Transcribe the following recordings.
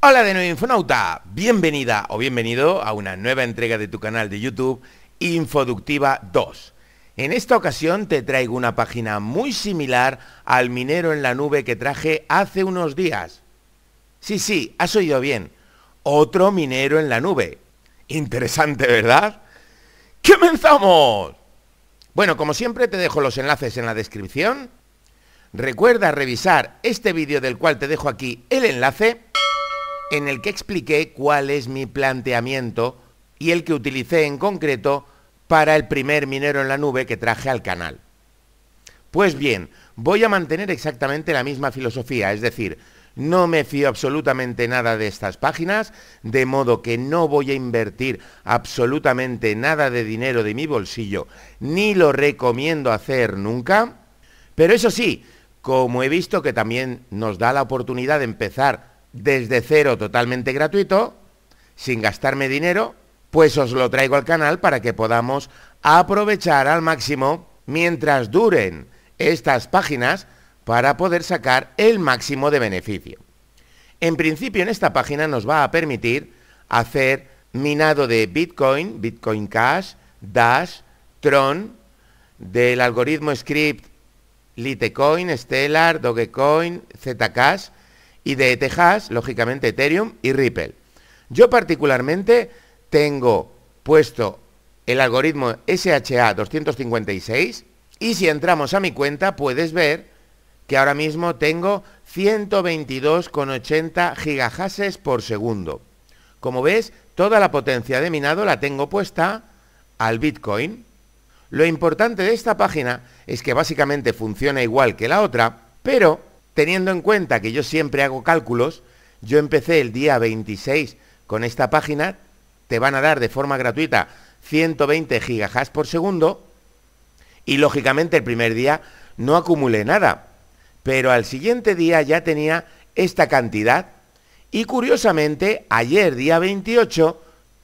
Hola de nuevo Infonauta, bienvenida o bienvenido a una nueva entrega de tu canal de YouTube Infoductiva 2. En esta ocasión te traigo una página muy similar al minero en la nube que traje hace unos días. Sí, sí, has oído bien. Otro minero en la nube. Interesante, ¿verdad? ¡Comenzamos! Bueno, como siempre te dejo los enlaces en la descripción. Recuerda revisar este vídeo del cual te dejo aquí el enlace en el que expliqué cuál es mi planteamiento y el que utilicé en concreto para el primer minero en la nube que traje al canal. Pues bien, voy a mantener exactamente la misma filosofía, es decir, no me fío absolutamente nada de estas páginas, de modo que no voy a invertir absolutamente nada de dinero de mi bolsillo, ni lo recomiendo hacer nunca. Pero eso sí, como he visto que también nos da la oportunidad de empezar desde cero totalmente gratuito, sin gastarme dinero, pues os lo traigo al canal para que podamos aprovechar al máximo mientras duren estas páginas para poder sacar el máximo de beneficio. En principio en esta página nos va a permitir hacer minado de Bitcoin, Bitcoin Cash, Dash, Tron, del algoritmo script Litecoin, Stellar, Dogecoin, Zcash, y de ETH lógicamente Ethereum y Ripple. Yo particularmente tengo puesto el algoritmo SHA 256 y si entramos a mi cuenta puedes ver que ahora mismo tengo 122,80 gigahashes por segundo. Como ves, toda la potencia de minado la tengo puesta al Bitcoin. Lo importante de esta página es que básicamente funciona igual que la otra, pero Teniendo en cuenta que yo siempre hago cálculos, yo empecé el día 26 con esta página, te van a dar de forma gratuita 120 GHz por segundo y lógicamente el primer día no acumulé nada, pero al siguiente día ya tenía esta cantidad y curiosamente ayer día 28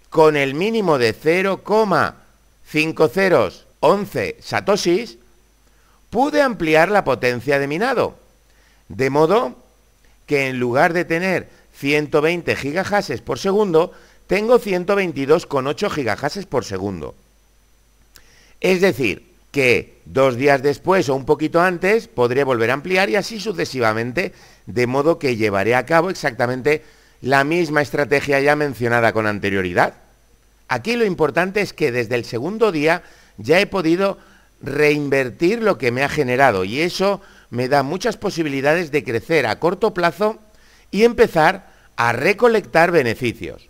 con el mínimo de 0,5011 satoshis pude ampliar la potencia de minado de modo que en lugar de tener 120 gigahashes por segundo, tengo 122,8 gigahashes por segundo. Es decir, que dos días después o un poquito antes podré volver a ampliar y así sucesivamente, de modo que llevaré a cabo exactamente la misma estrategia ya mencionada con anterioridad. Aquí lo importante es que desde el segundo día ya he podido reinvertir lo que me ha generado y eso me da muchas posibilidades de crecer a corto plazo y empezar a recolectar beneficios.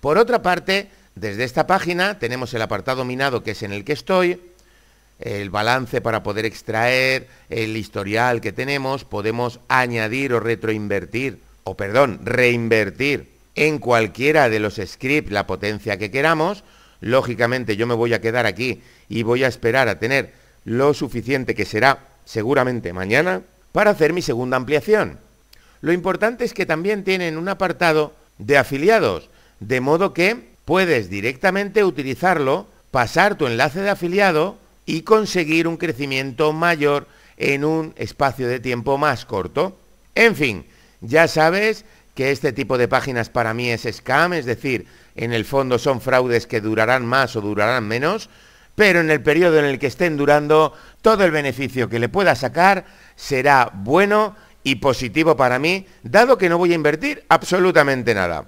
Por otra parte, desde esta página tenemos el apartado minado que es en el que estoy, el balance para poder extraer, el historial que tenemos, podemos añadir o retroinvertir, o perdón, reinvertir en cualquiera de los scripts la potencia que queramos. Lógicamente yo me voy a quedar aquí y voy a esperar a tener lo suficiente que será seguramente mañana, para hacer mi segunda ampliación. Lo importante es que también tienen un apartado de afiliados, de modo que puedes directamente utilizarlo, pasar tu enlace de afiliado y conseguir un crecimiento mayor en un espacio de tiempo más corto. En fin, ya sabes que este tipo de páginas para mí es scam, es decir, en el fondo son fraudes que durarán más o durarán menos, pero en el periodo en el que estén durando, todo el beneficio que le pueda sacar será bueno y positivo para mí, dado que no voy a invertir absolutamente nada.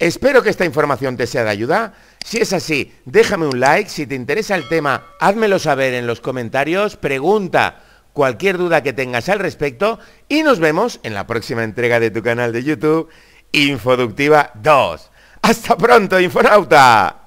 Espero que esta información te sea de ayuda. Si es así, déjame un like. Si te interesa el tema, házmelo saber en los comentarios. Pregunta cualquier duda que tengas al respecto. Y nos vemos en la próxima entrega de tu canal de YouTube, Infoductiva 2. Hasta pronto, Infonauta.